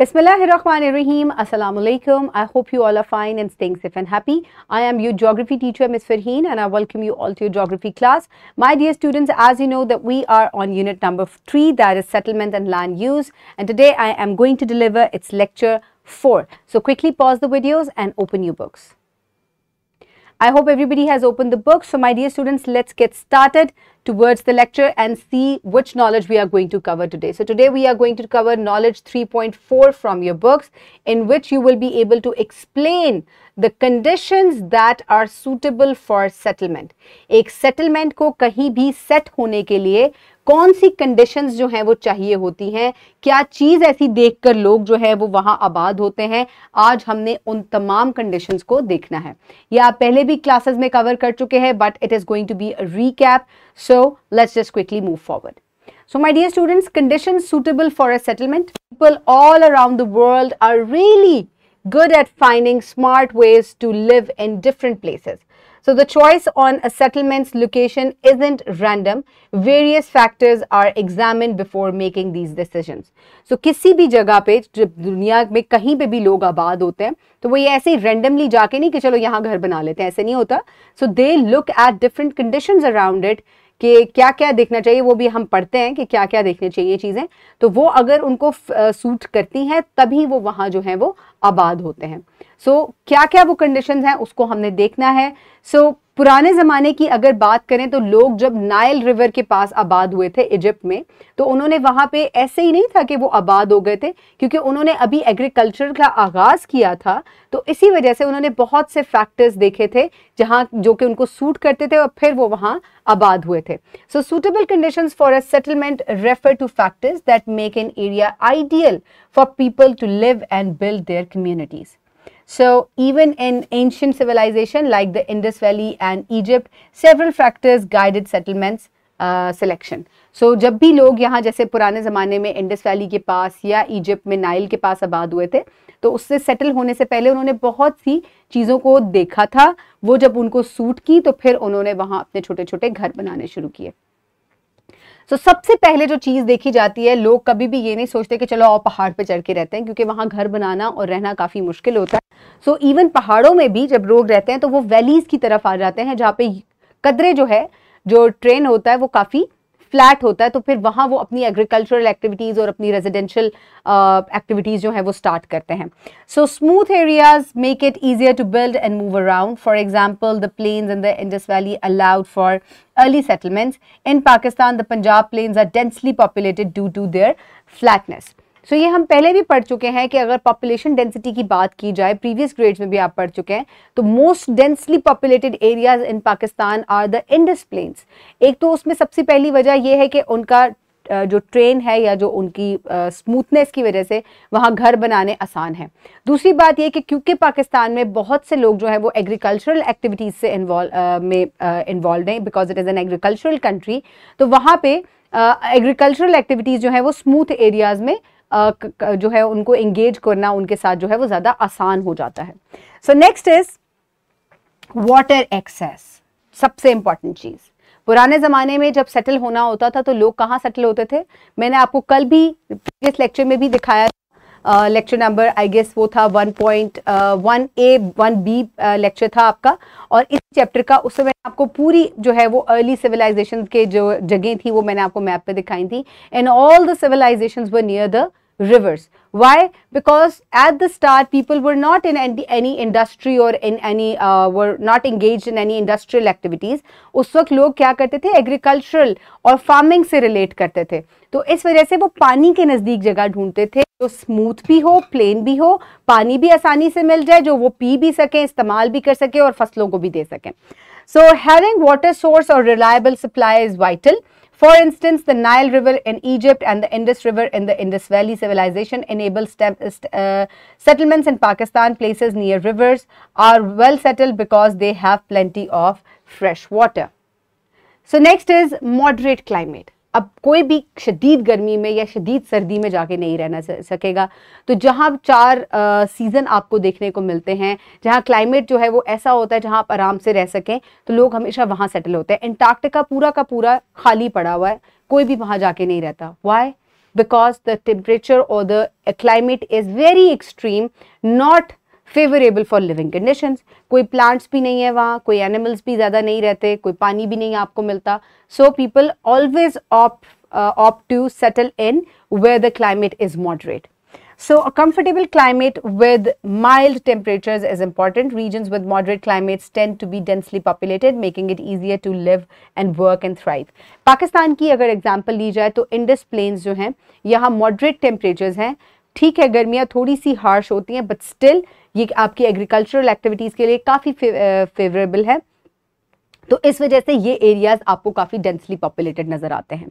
Bismillahirrahmanirrahim. Assalamu alaikum. I hope you all are fine and staying safe and happy. I am your geography teacher, Ms. Farheen, and I welcome you all to your geography class. My dear students, as you know that we are on unit number three, that is settlement and land use. And today I am going to deliver its lecture four. So quickly pause the videos and open your books. I hope everybody has opened the book. So my dear students, let's get started towards the lecture and see which knowledge we are going to cover today. So today we are going to cover knowledge 3.4 from your books in which you will be able to explain the conditions that are suitable for settlement. एक settlement को कहीं भी set होने के लिए कौन सी conditions जो है वो चाहिए होती हैं क्या चीज ऐसी देखकर लोग जो है वो वहां आबाद होते हैं आज हमने उन तमाम कंडीशंस को देखना है यह आप पहले भी क्लासेस में कवर कर चुके हैं but it is going to be recap so let's just quickly move forward so my dear students condition suitable for a settlement people all around the world are really good at finding smart ways to live in different places So the choice on a settlement's location isn't random. Various factors are examined before making these decisions. So kisi bhi jagah pe jab duniya mein kahin pe bhi log abad hote hain to wo ye aise randomly randomly जाके नहीं कि चलो यहाँ घर बना लेते हैं ऐसे नहीं होता so they look at different conditions around it कि क्या क्या देखना चाहिए वो भी हम पढ़ते हैं कि क्या क्या देखने चाहिए चीज़ें तो वो अगर उनको सूट करती हैं तभी वो वहाँ जो हैं वो आबाद होते हैं सो so, क्या क्या वो कंडीशंस हैं उसको हमने देखना है सो so, पुराने ज़माने की अगर बात करें तो लोग जब नायल रिवर के पास आबाद हुए थे इजिप्ट में तो उन्होंने वहाँ पे ऐसे ही नहीं था कि वो आबाद हो गए थे क्योंकि उन्होंने अभी एग्रीकल्चर का आगाज़ किया था तो इसी वजह से उन्होंने बहुत से फैक्टर्स देखे थे जहाँ जो कि उनको सूट करते थे और फिर वो वहाँ आबाद हुए थे so suitable condition for a settlement refer to factors that make an area ideal for people to live and build their communities So even in ancient civilization like the Indus Valley and Egypt, several factors guided settlements selection uh, so so, जब भी लोग यहाँ जैसे पुराने ज़माने में Indus valley के पास या इजिप्ट में नाइल के पास आबाद हुए थे तो उससे सेटल होने से पहले उन्होंने बहुत सी चीज़ों को देखा था वो जब उनको सूट की तो फिर उन्होंने वहाँ अपने छोटे छोटे घर बनाने शुरू किए सो so, सबसे पहले जो चीज़ देखी जाती है लोग कभी भी ये नहीं सोचते कि चलो आप पहाड़ पे चढ़ के रहते हैं क्योंकि वहाँ घर बनाना और रहना काफ़ी मुश्किल होता है सो so, इवन पहाड़ों में भी जब लोग रहते हैं तो वो वैलीज़ की तरफ आ जाते हैं जहाँ पे कदरे जो है जो ट्रेन होता है वो काफ़ी फ्लैट होता है तो फिर वहाँ वो अपनी एग्रीकल्चरल एक्टिविटीज़ और अपनी रेजिडेंशियल एक्टिविटीज़ uh, जो है वो स्टार्ट करते हैं so smooth areas make it easier to build and move around for example the plains and the Indus valley allowed for early settlements in Pakistan the Punjab plains are densely populated due to their flatness so so, ये हम पहले भी पढ़ चुके हैं कि अगर population density की बात की जाए प्रीवियस ग्रेड्स में भी आप पढ़ चुके हैं तो most densely populated areas in Pakistan are the Indus plains एक तो उसमें सबसे पहली वजह यह है कि उनका जो ट्रेन है या जो उनकी स्मूथनेस की वजह से वहाँ घर बनाने आसान है दूसरी बात यह कि क्योंकि पाकिस्तान में बहुत से लोग जो है वो एग्रीकल्चरल एक्टिविटीज़ से इन्वॉल्व में इन्वॉल्व हैं because it is an agricultural country तो वहाँ पे एग्रीकल्चरल एक्टिविटीज़ जो है वो स्मूथ एरियाज़ में जो है उनको एंगेज करना उनके साथ जो है वो ज़्यादा आसान हो जाता है so next is water access सबसे इंपॉर्टेंट चीज़ पुराने ज़माने में जब सेटल होना होता था तो लोग कहाँ सेटल होते थे मैंने आपको कल भी प्रीवियस लेक्चर में भी दिखाया लेक्चर नंबर आई गेस वो था one point one A one B lecture था आपका और इस चैप्टर का उस समय आपको पूरी जो है वो अर्ली सिविलाइजेशन के जो जगह थी वो मैंने आपको मैप पे दिखाई थी and all the civilization were near the rivers. Why? Because at the start, people were not in any industry or in any uh, were not engaged in any industrial activities. उस वक्त लोग क्या करते थे agricultural और farming से relate करते थे तो इस वजह से वो पानी के नज़दीक जगह ढूंढते थे जो स्मूथ भी हो प्लेन भी हो पानी भी आसानी से मिल जाए जो वो पी भी सकें इस्तेमाल भी कर सकें और फसलों को भी दे सकें सो हैविंग वाटर सोर्स और reliable supply is vital For instance, the Nile River in Egypt and the Indus River in the Indus Valley civilization enable uh, settlements in Pakistan. Places near rivers are well settled because they have plenty of fresh water. So next is moderate climate. अब कोई भी शदीद गर्मी में या शदीद सर्दी में जाके नहीं रहना सकेगा तो जहाँ चार सीज़न आपको देखने को मिलते हैं जहाँ क्लाइमेट जो है वो ऐसा होता है जहाँ आप आराम से रह सकें तो लोग हमेशा वहाँ सेटल होते हैं एंटार्क्टिका पूरा का पूरा खाली पड़ा हुआ है कोई भी वहाँ जाके नहीं रहता वाई बिकॉज द टेम्परेचर और the climate is very extreme not favourable for living conditions कोई प्लांट्स भी नहीं है वहाँ कोई एनिमल्स भी ज़्यादा नहीं रहते कोई पानी भी नहीं आपको मिलता so people always opt opt to settle in where the climate is moderate So a comfortable climate with mild temperatures is important. Regions with moderate climates tend to be densely populated, making it easier to live and work and thrive. Pakistan की अगर example ली जाए तो Indus planes जो हैं यहाँ moderate temperatures हैं ठीक है गर्मियाँ थोड़ी सी हार्श होती हैं बट स्टिल ये आपकी एग्रीकल्चरल एक्टिविटीज़ के लिए काफ़ी फेवरेबल है तो इस वजह से ये एरियाज आपको काफ़ी डेंसली पॉपुलेटेड नज़र आते हैं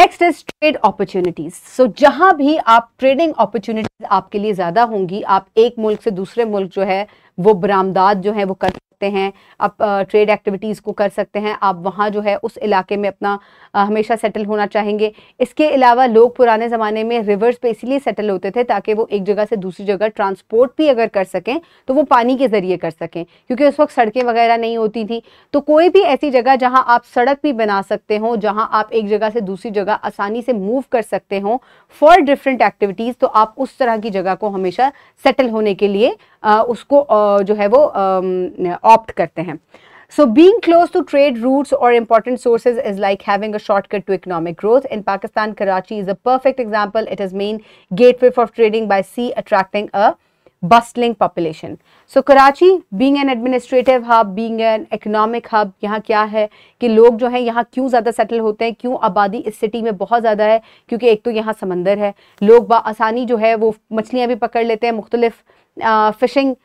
next is trade opportunities so जहां भी आप ट्रेडिंग अपॉर्चुनिटीज आपके लिए ज्यादा होंगी आप एक मुल्क से दूसरे मुल्क जो है वो बरामदाद जो है वो कर सकते हैं आप ट्रेड एक्टिविटीज़ को कर सकते हैं आप वहाँ जो है उस इलाके में अपना आ, हमेशा सेटल होना चाहेंगे इसके अलावा लोग पुराने ज़माने में रिवर्स पे इसीलिए सेटल होते थे ताकि वो एक जगह से दूसरी जगह ट्रांसपोर्ट भी अगर कर सकें तो वो पानी के ज़रिए कर सकें क्योंकि उस वक्त सड़कें वगैरह नहीं होती थी तो कोई भी ऐसी जगह जहाँ आप सड़क भी बना सकते हो जहाँ आप एक जगह से दूसरी जगह आसानी से मूव कर सकते हो फॉर डिफरेंट एक्टिविटीज़ तो आप उस तरह की जगह को हमेशा सेटल होने के लिए उसको जो है वो ऑप्ट करते हैं so being close to trade routes और important sources is like having a shortcut to economic growth in Pakistan Karachi is a perfect example it is main gateway for trading by sea attracting a bustling population. So Karachi being an administrative hub being an economic hub यहाँ क्या है कि लोग जो है यहाँ क्यों ज़्यादा सेटल होते हैं क्यों आबादी इस सिटी में बहुत ज़्यादा है क्योंकि एक तो यहाँ समंदर है लोग बआसानी जो है वो मछलियाँ भी पकड़ लेते हैं मुख्तलिफ फ़िशिंग uh,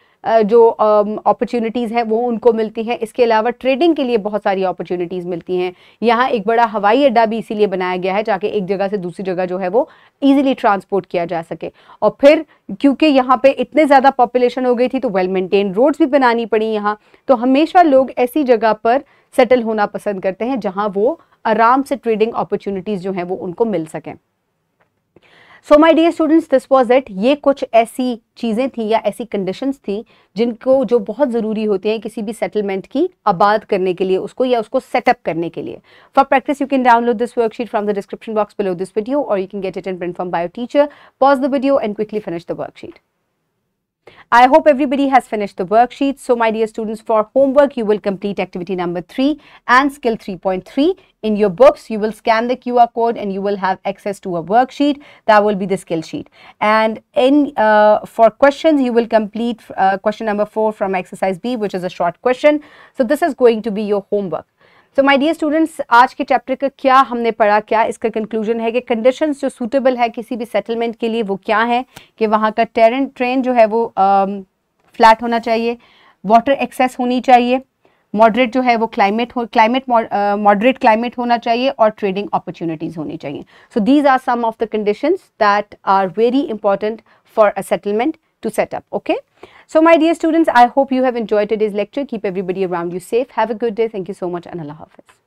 जो अपॉर्चुनिटीज़ हैं वो उनको मिलती हैं इसके अलावा ट्रेडिंग के लिए बहुत सारी अपॉर्चुनिटीज़ मिलती हैं यहाँ एक बड़ा हवाई अड्डा भी इसीलिए बनाया गया है जाके एक जगह से दूसरी जगह जो है वो ईजिली ट्रांसपोर्ट किया जा सके और फिर क्योंकि यहाँ पर इतने ज़्यादा पॉपुलेशन हो गई थी तो वेल मेंटेन रोड्स भी बनानी पड़ी यहाँ तो हमेशा लोग ऐसी जगह पर सेटल होना पसंद करते हैं जहाँ वो आराम से ट्रेडिंग अपॉर्चुनिटीज़ जो हैं वो उनको मिल सकें so my dear students this was it ये कुछ ऐसी चीज़ें थी या ऐसी कंडीशंस थी जिनको जो बहुत ज़रूरी होती हैं किसी भी सेटलमेंट की आबाद करने के लिए उसको या उसको सेटअप करने के लिए for practice you can download this worksheet from the description box below this video और you can get it and print from bio teacher pause the video and quickly finish the worksheet I hope everybody has finished the worksheet. So my dear students, for homework, you will complete activity number 3 and skill 3.3. In your books, you will scan the QR code and you will have access to a worksheet. That will be the skill sheet. And in uh, for questions, you will complete uh, question number 4 from exercise B, which is a short question. So this is going to be your homework. तो my dear students आज के chapter का क्या हमने पढ़ा क्या इसका conclusion है कि कंडीशंस जो सूटेबल है किसी भी सेटलमेंट के लिए वो क्या है कि वहाँ का टेरन ट्रेन जो है वो फ्लैट um, होना चाहिए वाटर एक्सेस होनी चाहिए मॉडरेट जो है वो क्लाइमेट हो क्लाइमेट मॉडरेट क्लाइमेट होना चाहिए और ट्रेडिंग अपॉर्चुनिटीज़ होनी चाहिए so these are some of the conditions that are very important for a settlement to set up okay So my dear students, I hope you have enjoyed today's lecture. Keep everybody around you safe. Have a good day. Thank you so much and Allah Hafiz.